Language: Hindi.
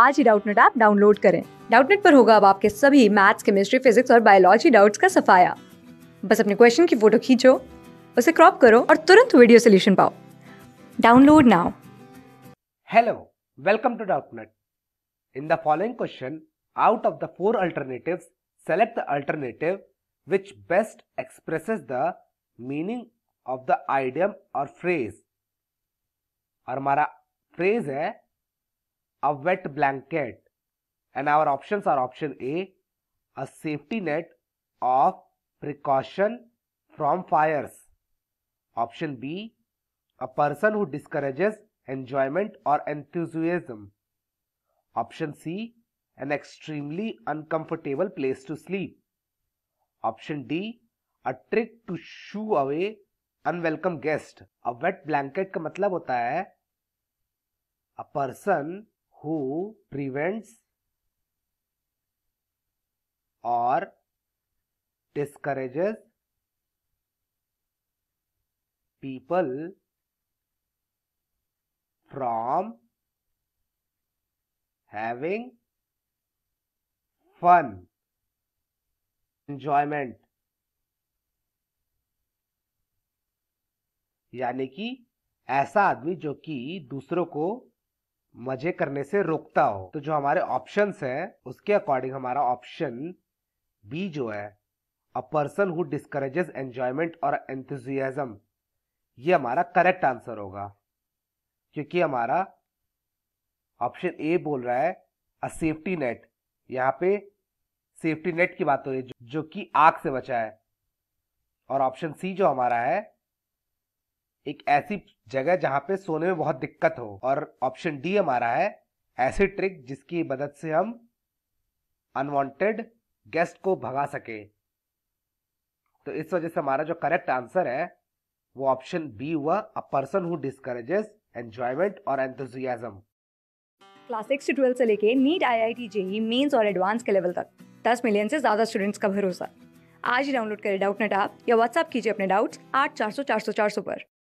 आज ही डाउटनेट ऐप डाउनलोड करें डाउटनेट पर होगा अब आपके सभी मैथ्स केमिस्ट्री फिजिक्स और बायोलॉजी डाउट्स का सफाया बस अपने क्वेश्चन की फोटो खींचो उसे क्रॉप करो और तुरंत वीडियो सोल्यूशन पाओ download now hello welcome to Doubtnut in the following question out of the four alternative select the alternative which best expresses the meaning of the idiom और फ्रेज और हमारा फ्रेज है a wet blanket and our options are option A a safety net of precaution from fires option B a person who discourages enjoyment or enthusiasm option C an extremely uncomfortable place to sleep option D a trick to shoo away unwelcome guest a wet blanket ka matlab hota hai a person who prevents or discourages people from having fun enjoyment यानी कि ऐसा आदमी जो कि दूसरों को मजे करने से रोकता हो तो जो हमारे ऑप्शन है उसके अकॉर्डिंग हमारा ऑप्शन बी जो है a person who discourages enjoyment और एंथम ये हमारा करेक्ट आंसर होगा क्योंकि हमारा ऑप्शन ए बोल रहा है अ सेफ्टी नेट यहाँ पे सेफ्टी नेट की बात हो रही है जो कि आग से बचा है और ऑप्शन सी जो हमारा है एक ऐसी जगह जहां पे सोने में बहुत दिक्कत हो और ऑप्शन डी हमारा है ऐसी ट्रिक जिसकी मदद से हम अनवांटेड गेस्ट को भगा सके तो इस वजह से हमारा जो करेक्ट आंसर है वो ऑप्शन बी हुआ a person who discourages enjoyment और एंथुजियाजम क्लास सिक्स से ट्वेल्थ से लेके NEET I I T JEE mains और एडवांस के लेवल तक दस मिलियन से ज्यादा स्टूडेंट्स का भरोसा आज ही डाउनलोड करें डाउट नेट आप या व्हाट्सएप कीजिए अपने डाउट्स आठ चार सौ चार सौ चार सौ पर